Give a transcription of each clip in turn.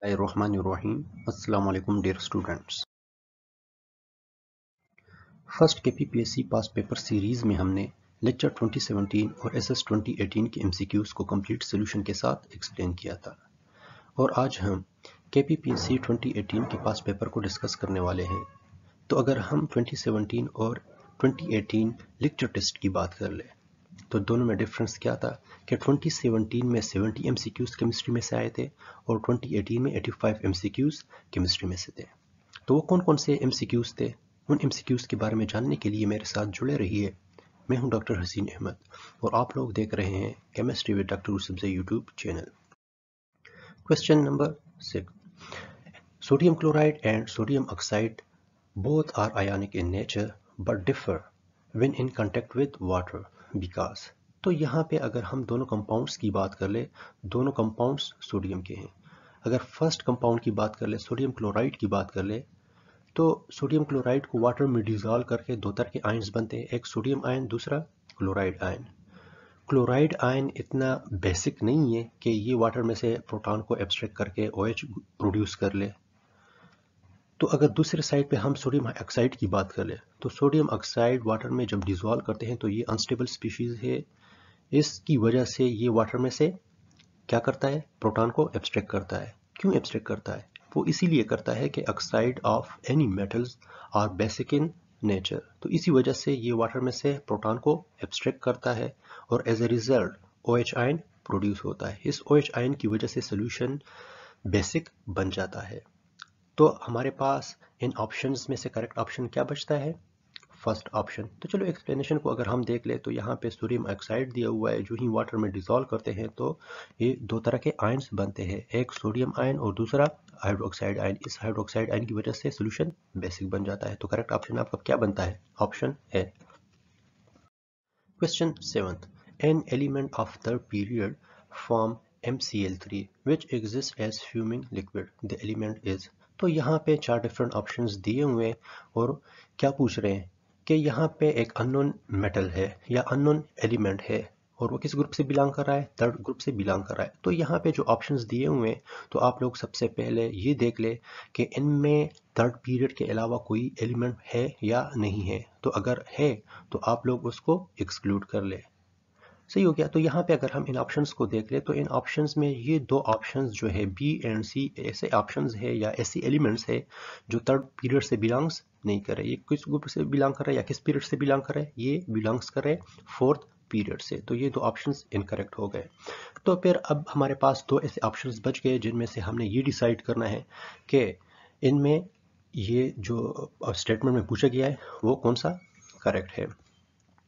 Assalamualaikum dear students. First के PPSC pass paper series में हमने लेक्चर 2017 और एसएस 2018 के एमसीक्यूज को कंप्लीट सोल्यूशन के साथ एक्सप्लेन किया था और आज हम के पीपीएससी 2018 के पास पेपर को डिस्कस करने वाले हैं तो अगर हम 2017 और 2018 लेक्चर टेस्ट की बात कर लें तो दोनों में डिफरेंस क्या था कि 2017 में 70 एम केमिस्ट्री में से आए थे और 2018 में 85 एमसीक्यूज केमिस्ट्री में से थे तो वो कौन कौन से एम थे उन एमसीक्यूज के बारे में जानने के लिए मेरे साथ जुड़े रहिए मैं हूं डॉक्टर हसीन अहमद और आप लोग देख रहे हैं केमिस्ट्री विद डॉक्टर उसमसे YouTube channel question number six sodium chloride and sodium oxide both are ionic in nature but differ when in contact with water विकास तो यहाँ पे अगर हम दोनों कंपाउंड्स की बात कर ले दोनों कंपाउंड्स सोडियम के हैं अगर फर्स्ट कंपाउंड की बात कर ले सोडियम क्लोराइड की बात कर ले तो सोडियम क्लोराइड को वाटर में डिजॉल्व करके दो तरह के आयन्स बनते हैं एक सोडियम आयन दूसरा क्लोराइड आयन क्लोराइड आयन इतना बेसिक नहीं है कि ये वाटर में से प्रोटॉन को एब्स्ट्रैक्ट करके ओ OH प्रोड्यूस कर ले तो अगर दूसरे साइड पे हम सोडियम ऑक्साइड की बात कर लें तो सोडियम ऑक्साइड वाटर में जब डिजोल्व करते हैं तो ये अनस्टेबल स्पीशीज़ है इसकी वजह से ये वाटर में से क्या करता है प्रोटॉन को एब्स्ट्रैक्ट करता है क्यों एब्स्ट्रैक्ट करता है वो इसीलिए करता है कि oxide of any metals are basic in nature तो इसी वजह से ये वाटर में से प्रोटॉन को एब्स्ट्रैक्ट करता है और as a result O H ion produce होता है इस ओ एच आयन की वजह से सोल्यूशन बेसिक बन जाता है तो हमारे पास इन ऑप्शंस में से करेक्ट ऑप्शन क्या बचता है फर्स्ट ऑप्शन तो चलो एक्सप्लेनेशन को अगर हम देख ले तो यहाँ पे सोडियम ऑक्साइड दिया हुआ है जो ही वाटर में डिजोल्व करते हैं तो ये दो तरह के आयन्स बनते हैं एक सोडियम आयन और दूसरा हाइड्रोक्साइड आयन इस हाइड्रोक्साइड आयन की वजह से सोल्यूशन बेसिक बन जाता है तो करेक्ट ऑप्शन आपका क्या बनता है ऑप्शन है question seventh an element of the period form three which exist as fuming liquid the element is तो यहाँ पे चार डिफरेंट ऑप्शंस दिए हुए हैं और क्या पूछ रहे हैं कि यहाँ पे एक अननोन मेटल है या अननोन एलिमेंट है और वो किस ग्रुप से बिलोंग कर रहा है थर्ड ग्रुप से बिलोंग कर रहा है तो यहाँ पे जो ऑप्शंस दिए हुए हैं तो आप लोग सबसे पहले ये देख ले कि इनमें थर्ड पीरियड के अलावा कोई एलिमेंट है या नहीं है तो अगर है तो आप लोग उसको एक्सक्लूड कर ले सही हो गया तो यहाँ पे अगर हम इन ऑप्शंस को देख ले तो इन ऑप्शंस में ये दो ऑप्शंस जो है बी एंड सी ऐसे ऑप्शंस है या ऐसे एलिमेंट्स है जो थर्ड पीरियड से बिलोंग्स नहीं कर रहे ये किस ग्रुप से बिलोंग कर रहे या किस पीरियड से बिलोंग कर रहे ये बिलोंग्स कर रहे फोर्थ पीरियड से तो ये दो ऑप्शंस इनकरेक्ट हो गए तो फिर अब हमारे पास दो ऐसे ऑप्शंस बच गए जिनमें से हमने ये डिसाइड करना है कि इनमें ये जो स्टेटमेंट में पूछा गया है वो कौन सा करेक्ट है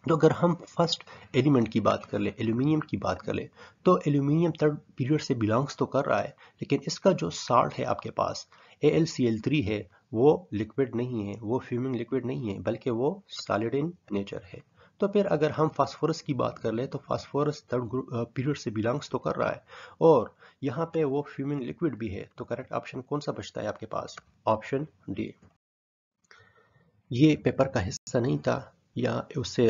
तो अगर हम फर्स्ट एलिमेंट की बात कर ले एल्यूमिनियम की बात कर ले तो एल्यूमिनियम थर्ड पीरियड से बिलोंग्स तो कर रहा है लेकिन इसका जो साल्ट है आपके पास A L C L three है वो लिक्विड नहीं है वो फ्यूमिंग लिक्विड नहीं है बल्कि वो सॉलिड इन नेचर है तो फिर अगर हम फास्फोरस की बात कर ले तो फास्फोरस थर्ड पीरियड से बिलोंग्स तो कर रहा है और यहाँ पे वो फ्यूमिंग लिक्विड भी है तो करेक्ट ऑप्शन कौन सा बचता है आपके पास ऑप्शन डी ये पेपर का हिस्सा नहीं था या उससे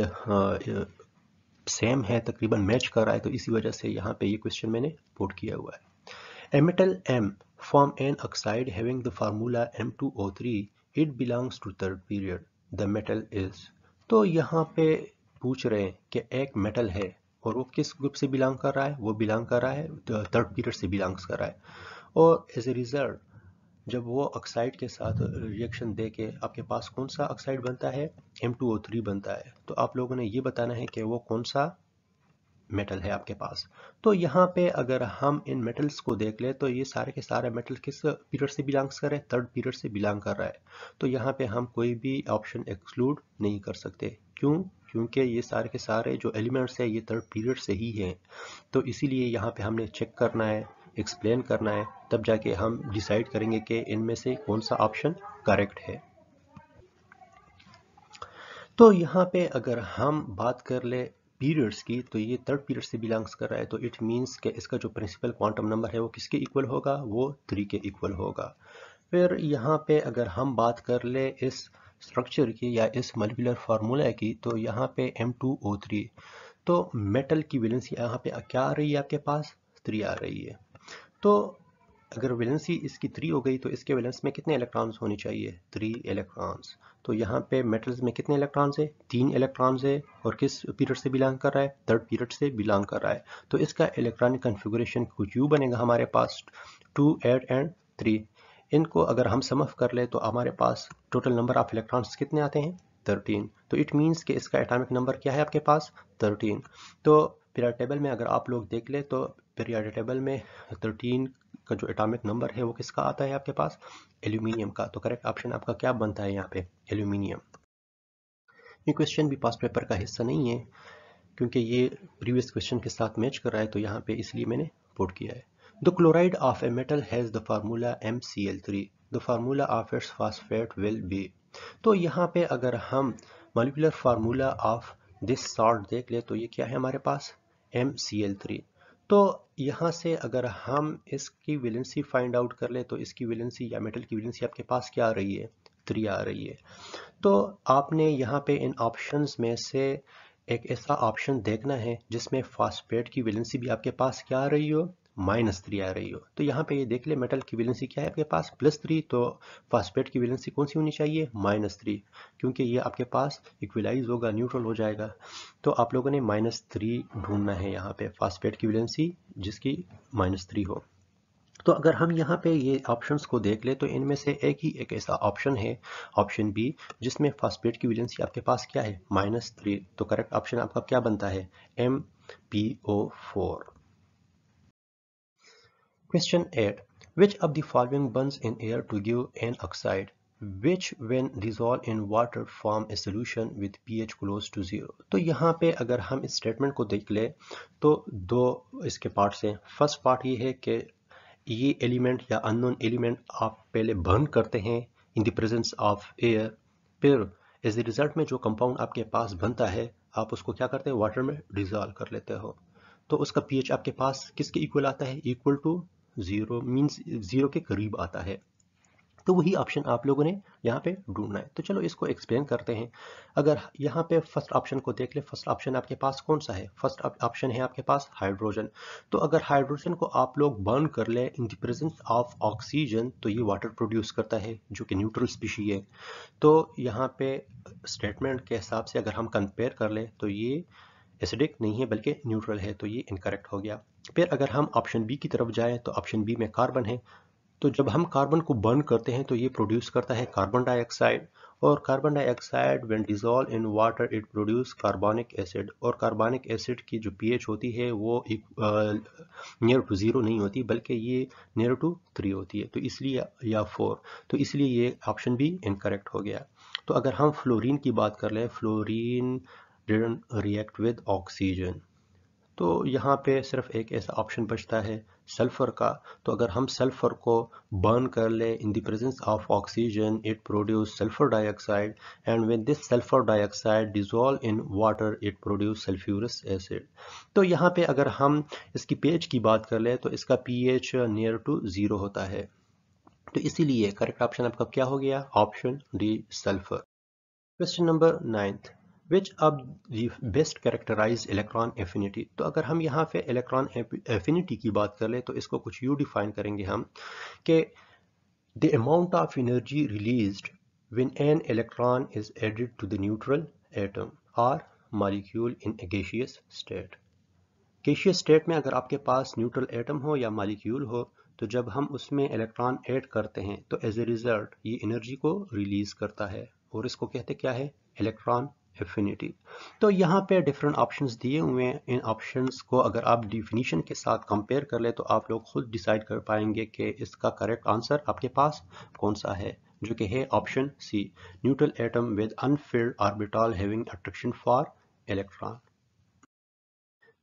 सेम हाँ, है तकरीबन मैच कर रहा है तो इसी वजह से यहाँ पे ये क्वेश्चन मैंने पोट किया हुआ है a M form an oxide having the formula M two O three it belongs to third period the metal is तो यहाँ पे पूछ रहे हैं कि एक मेटल है और वो किस ग्रुप से बिलोंग कर रहा है वो बिलोंग कर रहा है थर्ड तो पीरियड से बिलोंग्स कर रहा है और एज ए रिजल्ट जब वो ऑक्साइड के साथ रिएक्शन दे के आपके पास कौन सा ऑक्साइड बनता है M2O3 बनता है तो आप लोगों ने ये बताना है कि वो कौन सा मेटल है आपके पास तो यहाँ पे अगर हम इन मेटल्स को देख ले तो ये सारे के सारे मेटल किस पीरियड से बिलोंग्स कर रहे हैं थर्ड पीरियड से बिलोंग कर रहा है तो यहाँ पे हम कोई भी ऑप्शन एक्सक्लूड नहीं कर सकते क्यों क्योंकि ये सारे के सारे जो एलिमेंट्स है ये थर्ड पीरियड से ही हैं तो इसीलिए यहाँ पे हमने चेक करना है एक्सप्लेन करना है तब जाके हम डिसाइड करेंगे कि इनमें से कौन सा ऑप्शन करेक्ट है तो यहाँ पे अगर हम बात कर ले पीरियड्स की तो ये थर्ड पीरियड से बिलोंग्स कर रहा है तो इट मीन्स कि इसका जो प्रिंसिपल क्वांटम नंबर है वो किसके इक्वल होगा वो थ्री के इक्वल होगा फिर यहाँ पे अगर हम बात कर ले इस स्ट्रक्चर की या इस मल्टीपुलर फार्मूला की तो यहाँ पे M2O3 तो मेटल की वैलेंसी यहाँ पे क्या आ रही है आपके पास थ्री आ रही है तो अगर वैलेंसी इसकी थ्री हो गई तो इसके वैलेंस में कितने इलेक्ट्रॉन्स होने चाहिए थ्री इलेक्ट्रॉन्स तो यहाँ पे मेटल्स में कितने इलेक्ट्रॉन्स है तीन इलेक्ट्रॉन्स है और किस पीरियड से बिलोंग कर रहा है थर्ड पीरियड से बिलोंग कर रहा है तो इसका इलेक्ट्रॉनिक कन्फिग्रेशन कुछ यू बनेगा हमारे पास टू एट एंड थ्री इनको अगर हम समफ कर ले तो हमारे पास टोटल नंबर ऑफ इलेक्ट्रॉन्स कितने आते हैं 13 तो इट मीन्स कि इसका एटॉमिक नंबर क्या है आपके पास 13 तो पीरियड टेबल में अगर आप लोग देख ले तो पीरियड टेबल में थर्टीन का जो एटॉमिक नंबर है वो किसका आता है आपके पास एल्यूमिनियम का तो करेक्ट ऑप्शन आपका क्या बनता है यहाँ पे एल्यूमिनियम ये क्वेश्चन भी पास पेपर का हिस्सा नहीं है क्योंकि ये प्रीवियस क्वेश्चन के साथ मैच कर रहा है तो यहाँ पे इसलिए मैंने पोर्ट किया है a metal has the formula M C L three the formula of its phosphate will be तो यहाँ पे अगर हम molecular formula of this salt देख ले तो ये क्या है हमारे पास एम सी एल थ्री तो यहाँ से अगर हम इसकी विलेंसी फाइंड आउट कर ले तो इसकी विलेंसी या मेटल की विलेंसी आपके पास क्या आ रही है थ्री आ रही है तो आपने यहाँ पे इन ऑप्शंस में से एक ऐसा ऑप्शन देखना है जिसमें फास्फेट की विलेंसी भी आपके पास क्या आ रही हो माइनस थ्री आ रही हो तो यहाँ पे ये देख ले मेटल की वैलेंसी क्या है आपके पास प्लस थ्री तो फास्फेट की वैलेंसी कौन सी होनी चाहिए माइनस थ्री क्योंकि ये आपके पास इक्विलाइज होगा न्यूट्रल हो जाएगा तो आप लोगों ने माइनस थ्री ढूंढना है यहाँ पे फास्फेट की वैलेंसी जिसकी माइनस थ्री हो तो अगर हम यहाँ पे ये ऑप्शंस को देख ले तो इनमें से एक ही एक ऐसा ऑप्शन है ऑप्शन बी जिसमें फास्फेट की वैलेंसी आपके पास क्या है माइनस थ्री तो करेक्ट ऑप्शन आपका क्या बनता है M P O four Question 8. Which of the following burns in air to give an oxide? which when dissolved in water form a solution with pH close to zero तो यहाँ पे अगर हम इस स्टेटमेंट को देख ले तो दो इसके पार्ट्स हैं फर्स्ट पार्ट ये है कि ये एलिमेंट या अननोन एलिमेंट आप पहले बर्न करते हैं in the presence of air फिर इस रिजल्ट में जो कंपाउंड आपके पास बनता है आप उसको क्या करते हैं वाटर में डिजॉल्व कर लेते हो तो उसका पीएच आपके पास किसके इक्वल आता है equal to zero means zero के करीब आता है तो वही ऑप्शन आप लोगों ने यहाँ पे ढूंढना है तो चलो इसको एक्सप्लेन करते हैं अगर यहाँ पे फर्स्ट ऑप्शन को देख ले फर्स्ट ऑप्शन आपके पास कौन सा है फर्स्ट ऑप्शन है आपके पास हाइड्रोजन तो अगर हाइड्रोजन को आप लोग बर्न कर ले in the presence of oxygen तो ये वाटर प्रोड्यूस करता है जो कि न्यूट्रल स्पीशी है तो यहाँ पे स्टेटमेंट के हिसाब से अगर हम कंपेयर कर ले तो ये एसिडिक नहीं है बल्कि न्यूट्रल है तो ये इनकरेक्ट हो गया फिर अगर हम ऑप्शन बी की तरफ जाएं तो ऑप्शन बी में कार्बन है तो जब हम कार्बन को बर्न करते हैं तो ये प्रोड्यूस करता है कार्बन डाइऑक्साइड और carbon dioxide when dissolve in water it produce carbonic acid और कार्बनिक एसिड की जो पीएच होती है वो नियर टू ज़ीरो नहीं होती बल्कि ये नियर टू थ्री होती है तो इसलिए या फोर तो इसलिए ये ऑप्शन भी इनकरेक्ट हो गया तो अगर हम फ्लोरिन की बात कर लें फ्लोरीन रिएक्ट विद ऑक्सीजन तो यहाँ पे सिर्फ एक ऐसा ऑप्शन बचता है सल्फ़र का तो अगर हम सल्फ़र को बर्न कर ले in the presence of oxygen it produce sulphur dioxide and with this sulphur dioxide dissolve in water it produce sulphurous acid तो यहाँ पे अगर हम इसकी पीएच की बात कर ले तो इसका पीएच नियर टू ज़ीरो होता है तो इसीलिए करेक्ट ऑप्शन आपका क्या हो गया option D sulphur question number ninth which of best characterise electron affinity तो अगर हम यहाँ पे इलेक्ट्रॉन एफिनिटी की बात कर ले तो इसको कुछ यू डिफाइन करेंगे हम कि the amount of energy release when an electron is added to the neutral atom or molecule in a gaseous state gaseous state में अगर आपके पास न्यूट्रल एटम हो या मालिक्यूल हो तो जब हम उसमें इलेक्ट्रॉन ऐड करते हैं तो एज ए रिजल्ट ये एनर्जी को रिलीज करता है और इसको कहते क्या है इलेक्ट्रॉन एफिनिटी तो यहाँ पे डिफरेंट ऑप्शंस दिए हुए हैं इन ऑप्शंस को अगर आप डिफिनीशन के साथ कंपेयर कर ले तो आप लोग खुद डिसाइड कर पाएंगे कि इसका करेक्ट आंसर आपके पास कौन सा है जो कि है option C neutral atom with unfilled orbital having attraction for electron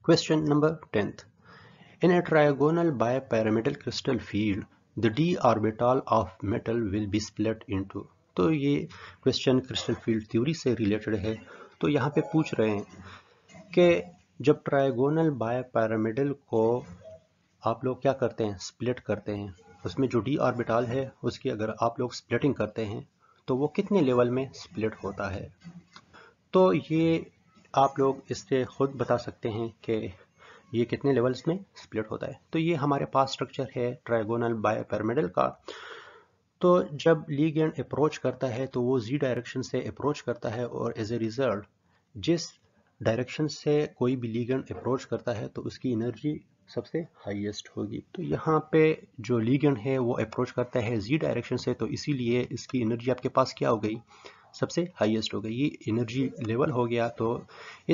question number tenth In a trigonal bipyramidal crystal field, the d orbital of metal will be split into तो ये question crystal field theory से related है तो यहाँ पे पूछ रहे हैं कि जब ट्राइगोनल बाय पैरामिडल को आप लोग क्या करते हैं स्प्लिट करते हैं उसमें जो डी ऑर्बिटाल है उसकी अगर आप लोग स्प्लिटिंग करते हैं तो वो कितने लेवल में स्प्लिट होता है तो ये आप लोग इससे खुद बता सकते हैं कि ये कितने लेवल्स में स्प्लिट होता है तो ये हमारे पास स्ट्रक्चर है ट्राइगोनल बाय पैरामिडल का तो जब लीगेंड अप्रोच करता है तो वो जी डायरेक्शन से अप्रोच करता है और एज ए रिजल्ट जिस डायरेक्शन से कोई भी एंड अप्रोच करता है तो उसकी एनर्जी सबसे हाईएस्ट होगी तो यहाँ पे जो लीगेंड है वो अप्रोच करता है जी डायरेक्शन से तो इसीलिए इसकी एनर्जी आपके पास क्या हो गई सबसे हाईएस्ट हो गई ये एनर्जी लेवल हो गया तो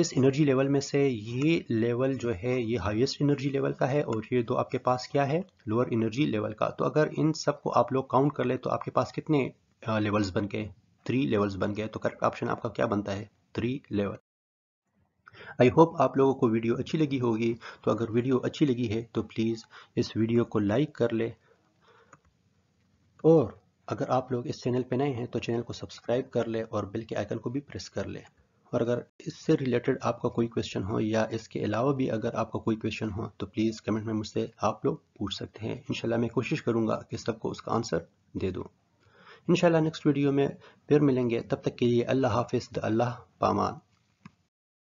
इस एनर्जी लेवल में से ये लेवल जो है ये हाईएस्ट एनर्जी लेवल का है और ये दो आपके पास क्या है लोअर एनर्जी लेवल का तो अगर इन सब को आप लोग काउंट कर ले तो आपके पास कितने लेवल्स बन गए थ्री लेवल्स बन गए तो करेक्ट ऑप्शन आपका क्या बनता है थ्री लेवल आई होप आप लोगों को वीडियो अच्छी लगी होगी तो अगर वीडियो अच्छी लगी है तो प्लीज़ इस वीडियो को लाइक कर ले और अगर आप लोग इस चैनल पर नए हैं तो चैनल को सब्सक्राइब कर ले और बिल के आइकन को भी प्रेस कर ले और अगर इससे रिलेटेड आपका कोई क्वेश्चन हो या इसके अलावा भी अगर आपका कोई क्वेश्चन हो तो प्लीज़ कमेंट में मुझसे आप लोग पूछ सकते हैं इनशाला मैं कोशिश करूँगा कि सबको उसका आंसर दे दूँ इनशाला नेक्स्ट वीडियो में फिर मिलेंगे तब तक के लिए अल्लाह हाफिज़ द अल्लाह पामान